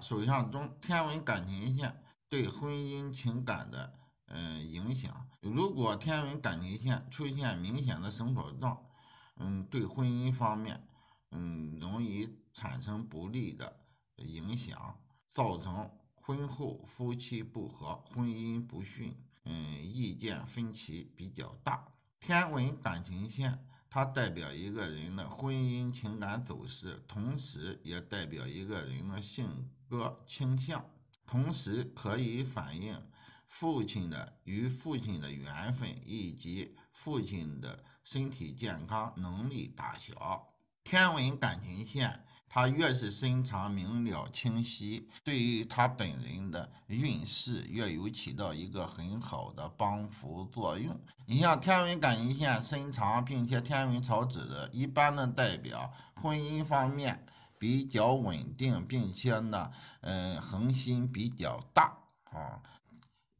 首相中天文感情线对婚姻情感的嗯影响，如果天文感情线出现明显的绳索状，嗯，对婚姻方面，嗯，容易产生不利的影响，造成婚后夫妻不和，婚姻不顺，嗯，意见分歧比较大。天文感情线。它代表一个人的婚姻情感走势，同时也代表一个人的性格倾向，同时可以反映父亲的与父亲的缘分以及父亲的身体健康能力大小。天文感情线。他越是深长、明了、清晰，对于他本人的运势越有起到一个很好的帮扶作用。你像天文感情线深长，并且天文朝的，一般的代表婚姻方面比较稳定，并且呢，嗯，恒心比较大啊。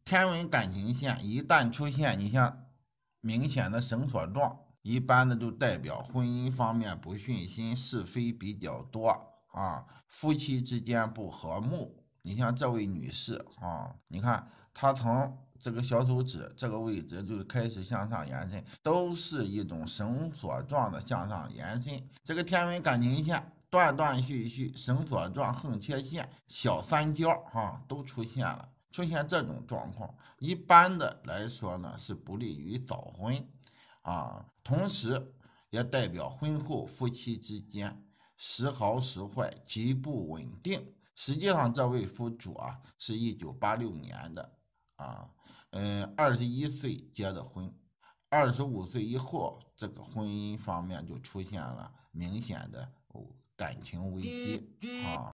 天文感情线一旦出现，你像明显的绳索状。一般的就代表婚姻方面不顺心，是非比较多啊，夫妻之间不和睦。你像这位女士啊，你看她从这个小手指这个位置就开始向上延伸，都是一种绳索状的向上延伸。这个天文感情线断断续续，绳索状横切线、小三角啊都出现了。出现这种状况，一般的来说呢是不利于早婚。啊，同时也代表婚后夫妻之间时好时坏，极不稳定。实际上，这位夫主啊，是一九八六年的啊，嗯，二十一岁结的婚，二十五岁以后，这个婚姻方面就出现了明显的感情危机啊。